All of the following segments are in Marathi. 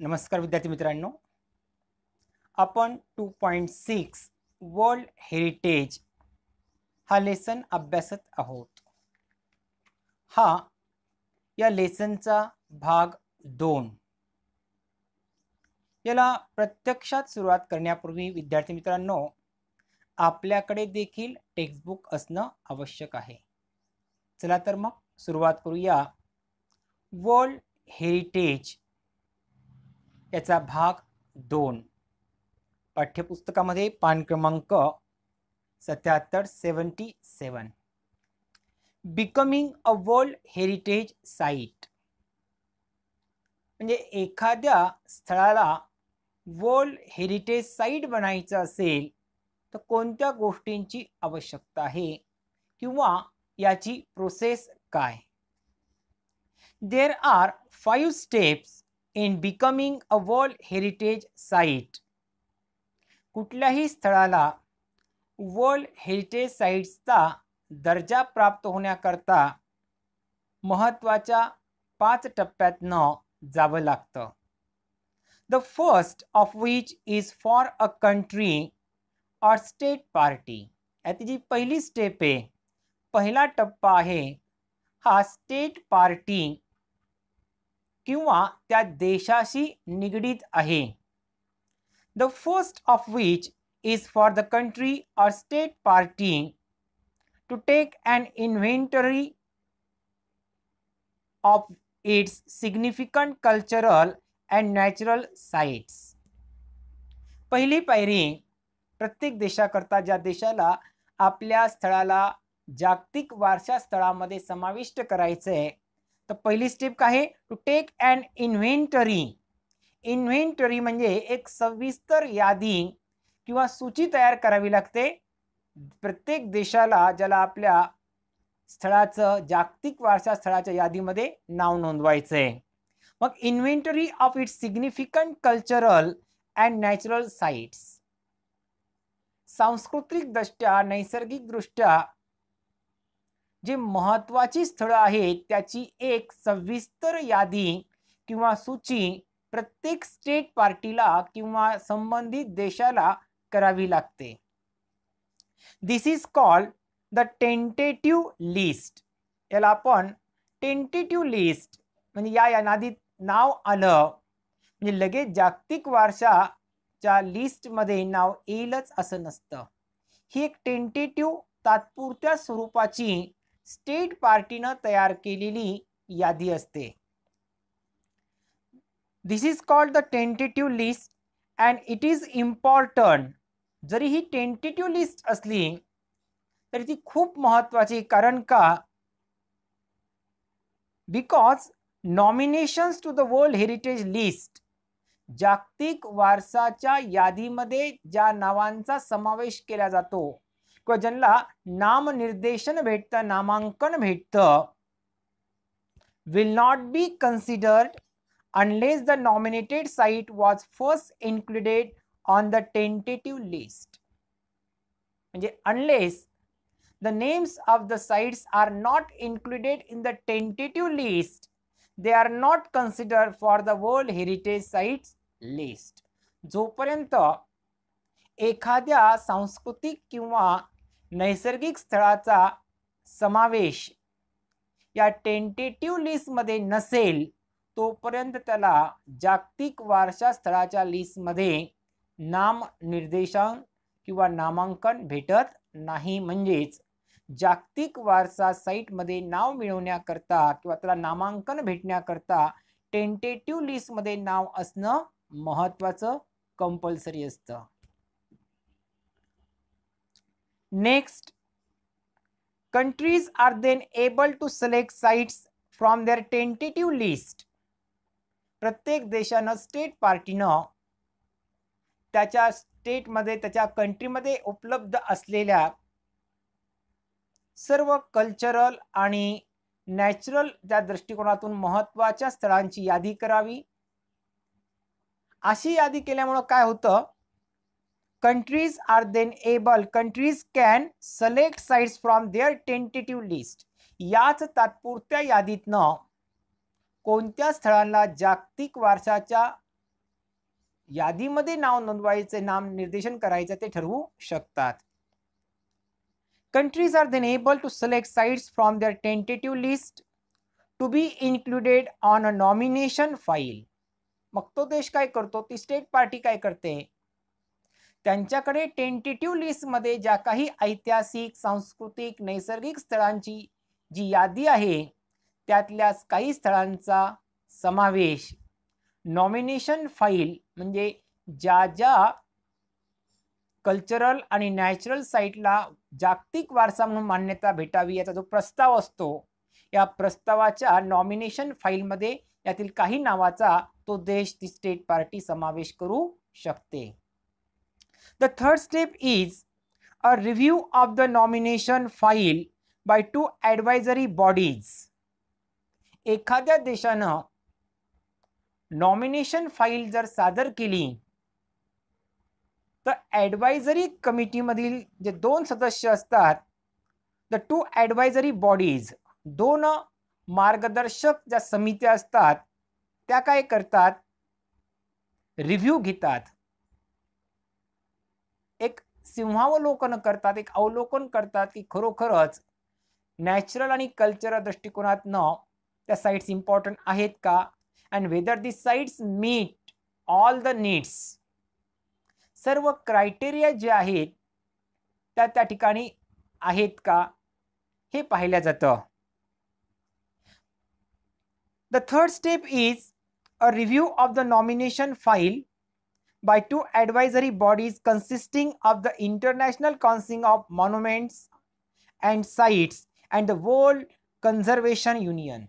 नमस्कार विद्यार्थी मित्रांनो आपण two point six world heritage हा लेसन अभ्यासत आहोत हा या लेसनचा भाग दोन याला प्रत्यक्षात सुरुवात करण्यापूर्वी विद्यार्थी मित्रांनो आपल्याकडे देखील टेक्स्टबुक असणं आवश्यक आहे चला तर मग सुरुवात करूया वर्ल्ड हेरिटेज याचा भाग दोन पाठ्यपुस्तकामध्ये पान क्रमांक सत्याहत्तर seventy seven becoming a world heritage site म्हणजे एखाद्या स्थळाला वर्ल्ड हेरिटेज साईट बनायचं असेल तर कोणत्या गोष्टींची आवश्यकता आहे किंवा याची प्रोसेस काय there are five steps in becoming a world heritage site कुठल्याही स्थळाला वर्ल्ड हेरिटेज साईट्सचा दर्जा प्राप्त होण्याकरता महत्त्वाच्या पाच टप्प्यातनं जावं लागतं the first of which is for a country or state party याची जी पहिली स्टेप आहे पहिला टप्पा आहे हा स्टेट पार्टी किंवा त्या देशाशी निगडीत आहे the first of which is for the country or state party to take and inventory of its significant cultural and natural sites पहिली पायरी प्रत्येक देशाकरता ज्या देशाला आपल्या स्थळाला जागतिक वारसा स्थळामध्ये समाविष्ट करायचं आहे तर पहिली स्टेप काय आहे to take and inventory inventory म्हणजे एक सविस्तर यादी किंवा सूची तयार करावी लागते प्रत्येक देशाला ज्याला आपल्या स्थळाचं जागतिक वारसा स्थळाच्या यादीमध्ये नाव नोंदवायचं आहे मग inventory of its significant cultural and natural sites नैसर्गिक नैसर्गिकदृष्ट्या जे महत्त्वाची स्थळं आहेत त्याची एक सविस्तर यादी किंवा सूची प्रत्येक स्टेट पार्टीला किंवा संबंधित देशाला करावी लागते this is called the tentative list याला आपण टेंटेटिव्ह लिस्ट म्हणजे या यानादीत नाव आलं म्हणजे लगेच जागतिक लिस्ट लिस्टमध्ये नाव येईलच असं नसतं ही एक टेंटेटिव्ह तात्पुरत्या स्वरूपाची स्टेट पार्टीनं तयार केलेली यादी असते this is called the tentative list and it is important जरी ही टेंटेटिव्ह लिस्ट असली तरी ती खूप महत्त्वाची कारण का because nominations to the world heritage list जागतिक वारसाच्या यादीमध्ये ज्या नावांचा समावेश केला जातो उत्कजनला नाम निर्देशन भेटतं नामांकन भेटतं will not be considered unless the nominated site was first included on the tentative list म्हणजे unless the names of the sites are not included in the tentative list they are not consider for the world heritage site list जोपर्यंत एखाद्या सांस्कृतिक किंवा नैसर्गिक स्थळाचा समावेश या टेंटेटिव्ह लिस्टमध्ये नसेल तोपर्यंत त्याला जागतिक वारसा स्थळाच्या लिस्टमध्ये नाम निर्देशांक किंवा नामांकन भेटत नाही म्हणजेच जागतिक वारसा साईटमध्ये नाव मिळवण्याकरता किंवा त्याला नामांकन भेटण्याकरता टेंटेटिव्ह लिस्टमध्ये नाव असणं महत्त्वाचं कंपल्सरी असतं next countries are then able to select sites from their tentative list प्रत्येक देशानं स्टेट पार्टीनं त्याच्या स्टेटमध्ये त्याच्या कंट्रीमध्ये उपलब्ध असलेल्या सर्व कल्चरल आणि नॅचरल त्या दृष्टिकोनातून महत्त्वाच्या स्थळांची यादी करावी अशी यादी केल्यामुळं काय होतं countries are then able countries can select sites from their tentative list याच तात्पुरत्या यादीतनं कोणत्या स्थळांना जागतिक वारसाच्या यादीमध्ये नाव नोंदवायचे नाम निर्देशन करायचे ते ठरवू शकतात countries are then able to select sites from their tentative list to be included on a nomination file मग तो देश काय करतो ती स्टेट पार्टी काय करते त्यांच्याकडे टेंटेटिव्ह लिस्टमध्ये ज्या काही ऐतिहासिक सांस्कृतिक नैसर्गिक स्थळांची जी यादी आहे त्यातल्या काही स्थळांचा समावेश नॉमिनेशन फाईल म्हणजे ज्या ज्या कल्चरल आणि नॅचरल साईटला जागतिक वारसा म्हणून मान्यता भेटावी याचा जो प्रस्ताव असतो या प्रस्तावाच्या नॉमिनेशन फाईलमध्ये यातील काही नावाचा तो देश ती स्टेट पार्टी समावेश करू शकते The third step is a review of the nomination file by two advisory bodies. एखाद्या देशानं नॉमिनेशन फाईल जर सादर केली तर ॲडवायझरी कमिटीमधील जे दोन सदस्य असतात द टू ॲडवायझरी बॉडीज दोन मार्गदर्शक ज्या समित्या असतात त्या काय करतात रिव्ह्यू घेतात सिंहावलोकन करतात एक अवलोकन करतात की खरोखरच नॅचरल आणि कल्चरल दृष्टिकोनातनं त्या साईट्स इम्पॉर्टंट आहेत का and whether the sites meet all the needs सर्व क्रायटेरिया जे आहेत त्या त्या ठिकाणी आहेत का हे पाहिलं जातं the third step is a review of the nomination file by two advisory bodies consisting of the International Council of Monuments and Sites and the World conservation union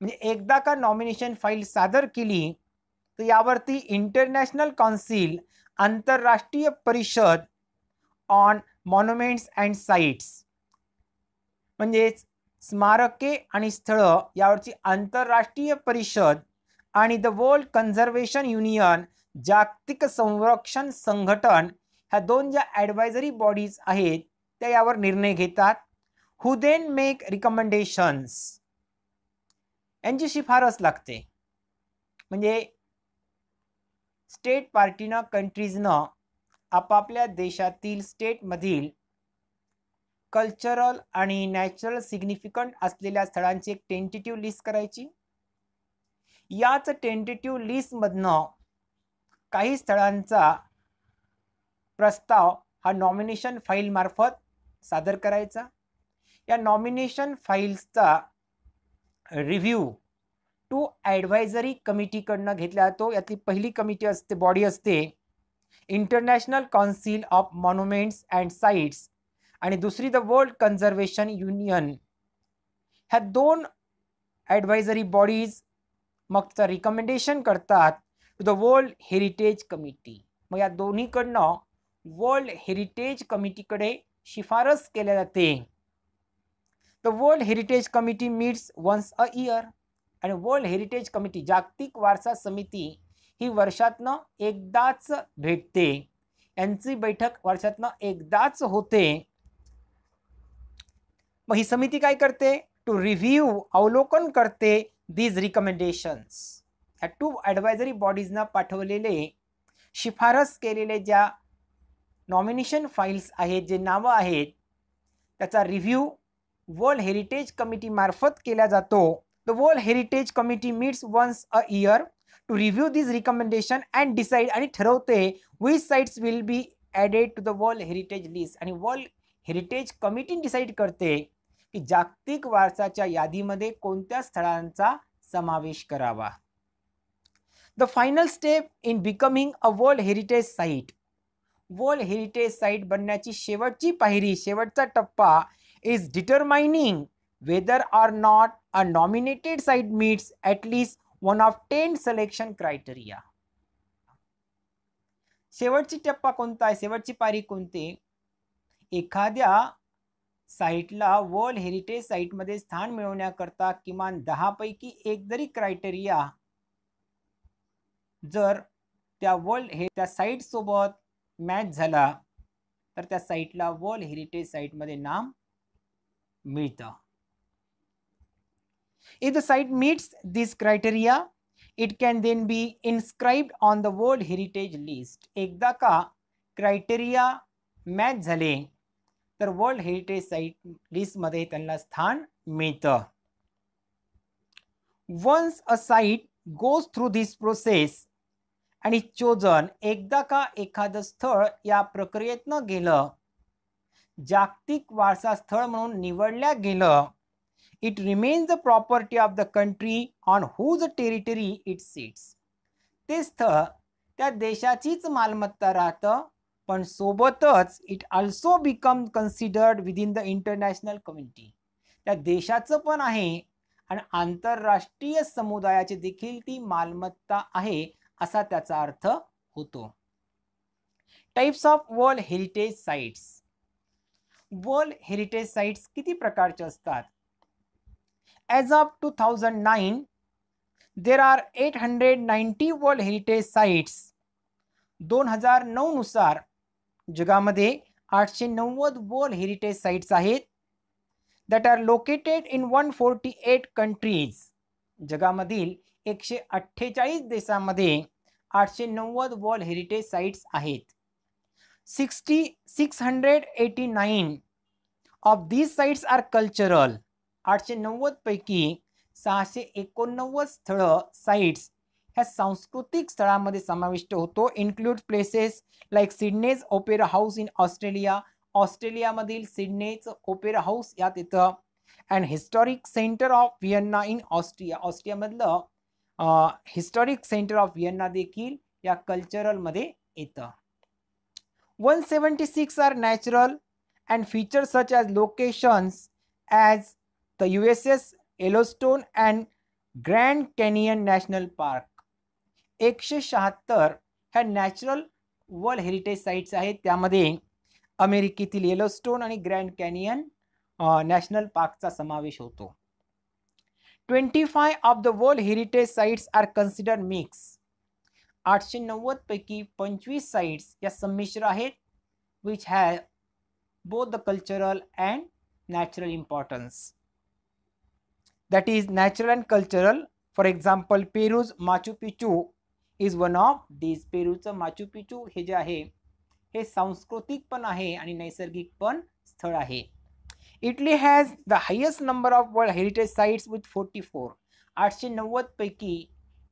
म्हणजे एकदा का नॉमिनेशन फाईल सादर केली तर यावरती इंटरनॅशनल कौन्सिल आंतरराष्ट्रीय परिषद ऑन मॉन्युमेंट्स अँड साईट्स म्हणजेच स्मारके आणि स्थळं यावरची आंतरराष्ट्रीय परिषद आणि द वर्ल्ड कन्झर्वेशन युनियन जागतिक संरक्षण संघटन ह्या दोन ज्या ॲडवायझरी बॉडीज आहेत त्या यावर निर्णय घेतात हु देन मेक रिकमेंडेशन्स यांची शिफारस लागते म्हणजे स्टेट पार्टीनं कंट्रीजनं आपापल्या देशातील स्टेटमधील कल्चरल आणि नॅचरल सिग्निफिकंट असलेल्या स्थळांची एक टेंटेटिव्ह लिस्ट करायची याच टेंटेटिव्ह लिस्टमधनं काही स्थळांचा प्रस्ताव हा नॉमिनेशन फाईलमार्फत सादर करायचा या नॉमिनेशन फाईल्सचा रिव्ह्यू टू ॲडवायझरी कमिटीकडनं घेतला जातो यातली पहिली कमिटी असते बॉडी असते international council of monuments and sites आणि दुसरी द वर्ल्ड कन्झर्वेशन युनियन ह्या दोन ॲडवायझरी बॉडीज मग रिकमेंडेशन करतात to the world heritage committee मग या दोन्हीकडनं वर्ल्ड हेरिटेज कमिटीकडे शिफारस केल्या जाते the world heritage committee meets once a year आणि वर्ल्ड हेरिटेज कमिटी जागतिक वारसा समिती ही वर्षातनं एकदाच भेटते यांची बैठक वर्षातनं एकदाच होते मग ही समिती काय करते टू रिव्ह्यू अवलोकन करते दीज रिकमेंडेशन्स ह्या टू ॲडवायझरी बॉडीजना पाठवलेले शिफारस केलेले ज्या नॉमिनेशन फाईल्स आहेत जे नावं आहेत त्याचा रिव्ह्यू वर्ल्ड हेरिटेज कमिटीमार्फत केला जातो the world heritage committee meets once a year to review this recommendation and decide आणि ठरवते which sites will be added to the world heritage list आणि वर्ल्ड हेरिटेज कमिटी डिसाईड करते की जागतिक वारसाच्या यादीमध्ये कोणत्या स्थळांचा समावेश करावा the final step in becoming a world heritage site world heritage site बनण्याची शेवटची पायरी शेवटचा टप्पा is determining whether or not a nominated site meats at least one of ten selection criteria शेवटची टप्पा कोणता आहे शेवटची पायरी कोणती एखाद्या साईटला वर्ल्ड हेरिटेज साईटमध्ये स्थान मिळवण्याकरता किमान दहापैकी एक जरी क्रायटेरिया जर त्या वर्ल्ड हे त्या साईट सोबत मॅच झाला तर त्या साईटला वर्ल्ड हेरिटेज साईटमध्ये नाम मिळतं If the site meets this criteria, it can then be inscribed on the world heritage list एकदा का क्रायटेरिया मॅच झाले तर वर्ल्ड हेरिटेज साईट लिस्टमध्ये त्यांना स्थान मिळतं once a site goes through this process आणि चोजन एकदा का एखादं स्थळ या न गेलं जागतिक वारसा स्थळ म्हणून निवडल्या गेलं it remains the property of the country on whose territory it sits ते स्थळ त्या देशाचीच मालमत्ता राहतं पण सोबतच it also become considered in the international community त्या देशाचं पण आहे आणि आंतरराष्ट्रीय समुदायाची देखील ती मालमत्ता आहे असा त्याचा अर्थ होतो types of world heritage sites world heritage sites किती प्रकारचे असतात as of two thousand nine there are eight hundred world heritage sites दोन हजार नऊनुसार जगामध्ये आठशे नव्वद वर्ल्ड हेरिटेज साइट्स आहेत that are located in one forty eight countries जगामधील एकशे अठ्ठेचाळीस देशामध्ये आठशे नव्वद वर्ल्ड हेरिटेज साईट्स आहेत sixty six hundred eighty nine of these sites are cultural आठशे नव्वदपैकी सहाशे एकोणनव्वद स्थळं साईट्स ह्या सांस्कृतिक स्थळामध्ये समाविष्ट होतो include places like Sydney's Opera House in Australia ऑस्ट्रेलियामधील सिडनेज ओपेरा हाऊस यात येतं and historic centre of Vienna in Austria ऑस्ट्रियामधलं हिस्टॉरिक सेंटर ऑफ व्हिएन्ना देखील या कल्चरलमध्ये येतं one seventy six are natural and feature such as locations as the U S S Yellowstone and Grand Canyon national park एकशे शहात्तर ह्या नॅचरल वर्ल्ड हेरिटेज साईट्स आहेत त्यामध्ये अमेरिकेतील येलोस्टोन आणि ग्रँड कॅनियन नॅशनल पार्कचा समावेश होतो five of the world heritage sites are consider mix आठशे नव्वद पैकी पंचवीस साइट्स या संमिश्र आहेत which have both the cultural and natural importance that is natural and cultural for example Peru's Machu Picchu is one of these पेरूचं माचू पिचू हे जे आहे हे सांस्कृतिक पण आहे आणि नैसर्गिक पण स्थळ आहे Italy has the highest number of world heritage sites with forty four आठशे नव्वदपैकी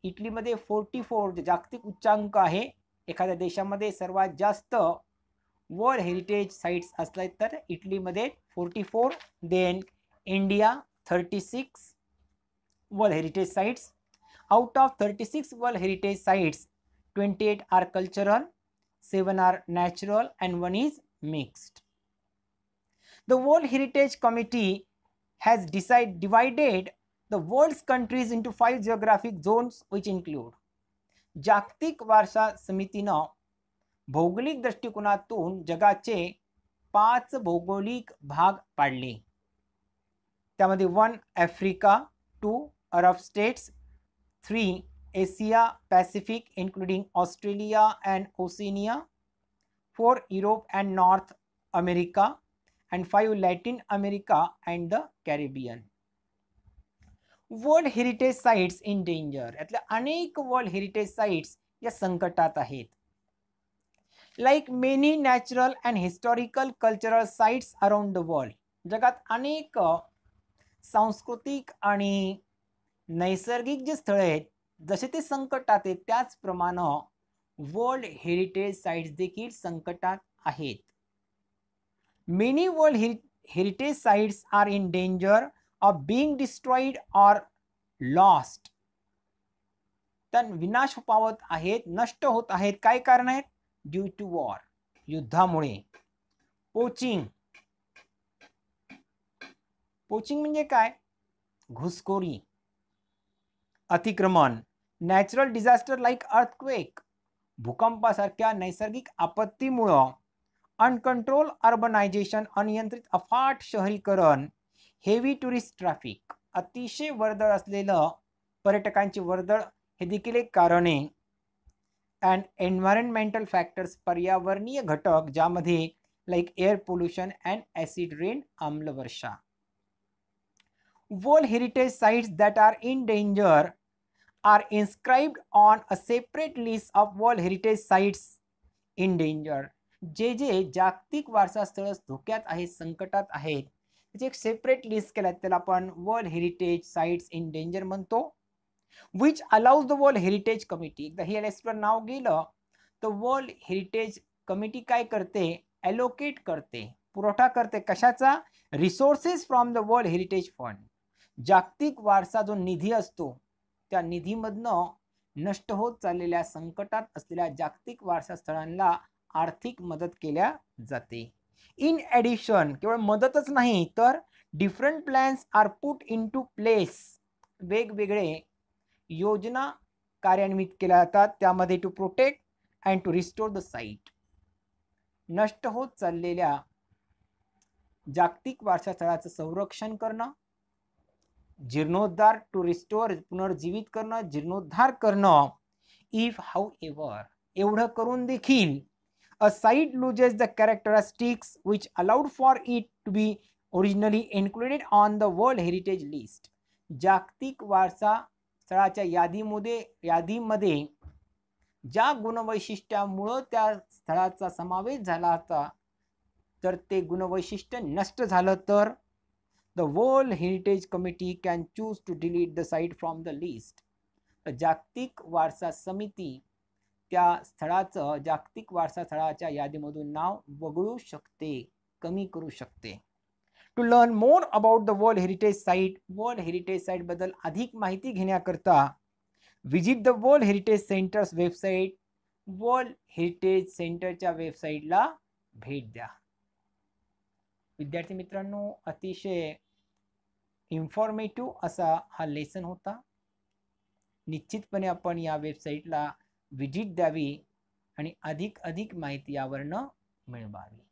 इटलीमध्ये फोर्टी फोर जे जागतिक उच्चांक आहे एखाद्या देशामध्ये सर्वात जास्त वर्ल्ड हेरिटेज साईट्स असल्या तर इटलीमध्ये forty four then India thirty six world heritage sites out of thirty six world heritage sites twenty eight are cultural seven are natural and one is mixed the World Heritage Committee has decided divided the world's countries into five geographic zones, which include Jagatik Varsha Samitina, Bhogolik Drashtikunatun, Jagache, Paths Bhogolik Bhag Padli. Tamadi 1 Africa, 2 Arab states, 3 Asia Pacific, including Australia and Oceania, 4 Europe and North America, and five Latin America and the Caribbean. World heritage sites in danger यातल्या अनेक वर्ल्ड हेरिटेज साईट्स या संकटात आहेत like many natural and historical cultural sites around the world जगात अनेक सांस्कृतिक आणि नैसर्गिक जे स्थळे आहेत जसे ते संकटात आहेत त्याचप्रमाणे वर्ल्ड हेरिटेज साईट्स देखील संकटात आहेत many world her heritage sites are in danger of being destroyed or lost. तर विनाश पावत आहेत नष्ट होत आहेत काय कारण आहेत ड्यू टू वॉर युद्धामुळे पोचिंग पोचिंग म्हणजे काय घुसखोरी अतिक्रमण नॅचरल डिझास्टर लाईक अर्थक्वेक भूकंपासारख्या नैसर्गिक आपत्तीमुळं અનકન્ટ્રોલ અર્બનાઇઝેશન अनियंत्रित अफाट शहरीकरण हेवी टुरिस्ट ट्रॅफिक अतिशय वर्दळ असलेलं पर्यटकांची वर्दळ हे देखील एक कारण आहे अँड एन्व्हायरमेंटल फॅक्टर्स पर्यावरणीय घटक ज्यामध्ये like air pollution and acid rain आम्लवर्षा world heritage sites that are in danger are inscribed on a separate list of world heritage sites in danger जे जे जागतिक वारसा स्थळ धोक्यात आहेत संकटात आहेत त्याची एक सेपरेट लिस्ट केल्यात त्याला आपण world heritage sites in danger म्हणतो which allows the world heritage committee एकदा हे लिस्टवर नाव गेलं तर वर्ल्ड हेरिटेज कमिटी काय करते ॲलोकेट करते पुरवठा करते कशाचा resources from the world heritage fund जागतिक वारसा जो निधी असतो त्या निधीमधनं नष्ट होत चाललेल्या संकटात असलेल्या जागतिक वारसा स्थळांना आर्थिक मदत केल्या जाते इन ॲडिशन केवळ मदतच नाही तर different plans are put into place वेगवेगळे योजना कार्यान्वित केल्या जातात त्यामध्ये to protect and to restore the site नष्ट होत चाललेल्या जागतिक वारसास्थळाचं संरक्षण करणं जीर्णोद्धार टू रिस्टोर पुनर्जीवित करणं जीर्णोद्धार करणं इफ हाऊ एव्हर एवढं करून देखील a site loses the characteristics which allowed for it to be originally included on the World Heritage List. जागतिक वारसा स्थळाच्या यादीमध्ये यादीमध्ये ज्या गुणवैशिष्ट्यामुळं त्या स्थळाचा समावेश झाला होता तर ते गुणवैशिष्ट्य नष्ट झालं तर the world heritage committee can choose to delete the site from the list जागतिक वारसा समिती त्या स्थळाचं जागतिक वारसा स्थळाच्या यादीमधून नाव वगळू शकते कमी करू शकते to learn more about the world heritage site world heritage साईटबद्दल अधिक माहिती घेण्याकरता visit the world heritage centre's website world heritage सेंटरच्या वेबसाईटला भेट द्या विद्यार्थी मित्रांनो अतिशय इन्फॉर्मेटिव्ह असा हा लेसन होता निश्चितपणे आपण या वेबसाईटला विजिट द्यावी आणि अधिक अधिक माहिती यावरनं मिळवावी